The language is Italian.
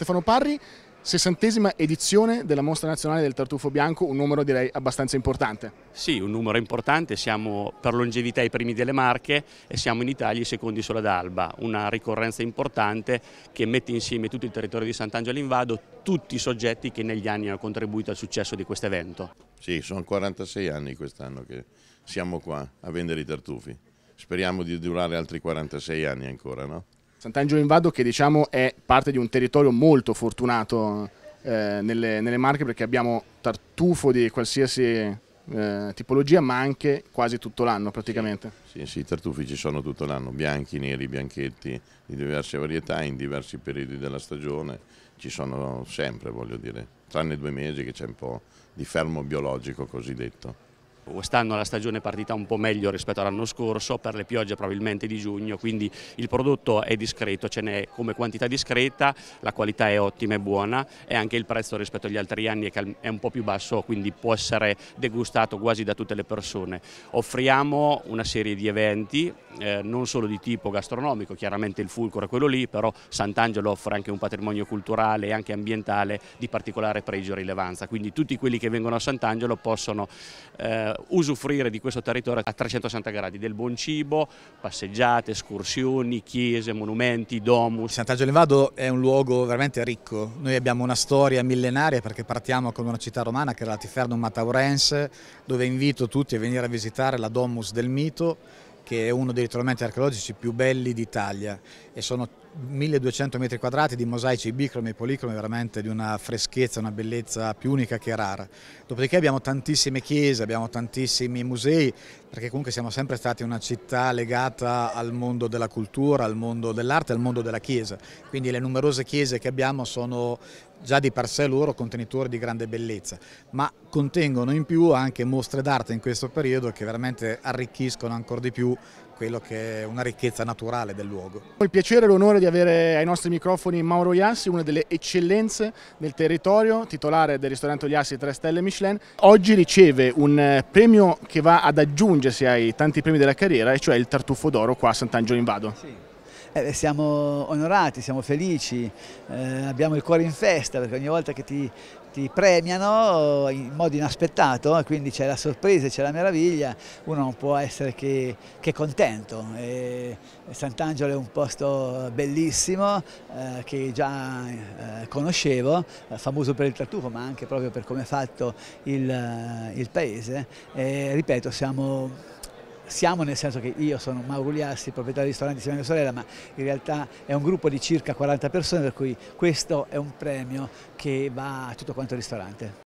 Stefano Parri, sessantesima edizione della Mostra Nazionale del Tartufo Bianco, un numero direi abbastanza importante. Sì, un numero importante, siamo per longevità i primi delle Marche e siamo in Italia i secondi solo ad Alba, una ricorrenza importante che mette insieme tutto il territorio di Sant'Angelo in Vado, tutti i soggetti che negli anni hanno contribuito al successo di questo evento. Sì, sono 46 anni quest'anno che siamo qua a vendere i tartufi, speriamo di durare altri 46 anni ancora, no? Sant'Angelo in Vado che diciamo è parte di un territorio molto fortunato eh, nelle, nelle, Marche perché abbiamo tartufo di qualsiasi eh, tipologia ma anche quasi tutto l'anno praticamente. Sì, sì, i tartufi ci sono tutto l'anno, bianchi, neri, bianchetti di diverse varietà in diversi periodi della stagione, ci sono sempre voglio dire, tranne due mesi che c'è un po' di fermo biologico cosiddetto. Quest'anno la stagione è partita un po' meglio rispetto all'anno scorso per le piogge probabilmente di giugno, quindi il prodotto è discreto, ce n'è come quantità discreta, la qualità è ottima e buona e anche il prezzo rispetto agli altri anni è un po' più basso, quindi può essere degustato quasi da tutte le persone. Offriamo una serie di eventi, eh, non solo di tipo gastronomico, chiaramente il fulcro è quello lì, però Sant'Angelo offre anche un patrimonio culturale e anche ambientale di particolare pregio e rilevanza, quindi tutti quelli che vengono a Sant'Angelo possono eh, usufruire di questo territorio a 360 gradi, del buon cibo, passeggiate, escursioni, chiese, monumenti, domus. Sant'Angelo Vado è un luogo veramente ricco, noi abbiamo una storia millenaria perché partiamo con una città romana che era la Tifernum Mataurense, dove invito tutti a venire a visitare la Domus del Mito, che è uno dei ritrovamenti archeologici più belli d'Italia e sono 1200 metri quadrati di mosaici bicromi e policromi veramente di una freschezza, una bellezza più unica che rara. Dopodiché abbiamo tantissime chiese, abbiamo tantissimi musei, perché comunque siamo sempre stati una città legata al mondo della cultura, al mondo dell'arte, al mondo della chiesa. Quindi le numerose chiese che abbiamo sono già di per sé loro contenitori di grande bellezza, ma contengono in più anche mostre d'arte in questo periodo che veramente arricchiscono ancora di più quello che è una ricchezza naturale del luogo. Ho il piacere e l'onore di avere ai nostri microfoni Mauro Iassi, una delle eccellenze del territorio, titolare del ristorante Iassi 3 Stelle Michelin. Oggi riceve un eh, premio che va ad aggiungersi ai tanti premi della carriera, e cioè il Tartufo d'Oro qua a Sant'Angelo in Vado. Sì eh, siamo onorati, siamo felici, eh, abbiamo il cuore in festa perché ogni volta che ti, ti premiano in modo inaspettato, eh, quindi c'è la sorpresa, c'è la meraviglia, uno non può essere che, che contento. E Sant'Angelo è un posto bellissimo eh, che già eh, conoscevo, eh, famoso per il tartufo ma anche proprio per come è fatto il, eh, il paese. E, ripeto, siamo siamo nel senso che io sono Mauro Liassi, proprietario di ristorante insieme a mia sorella, ma in realtà è un gruppo di circa 40 persone per cui questo è un premio che va a tutto quanto il ristorante.